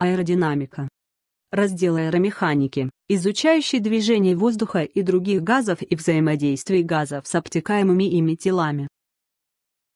Аэродинамика. Раздел аэромеханики, изучающий движение воздуха и других газов и взаимодействие газов с обтекаемыми ими телами.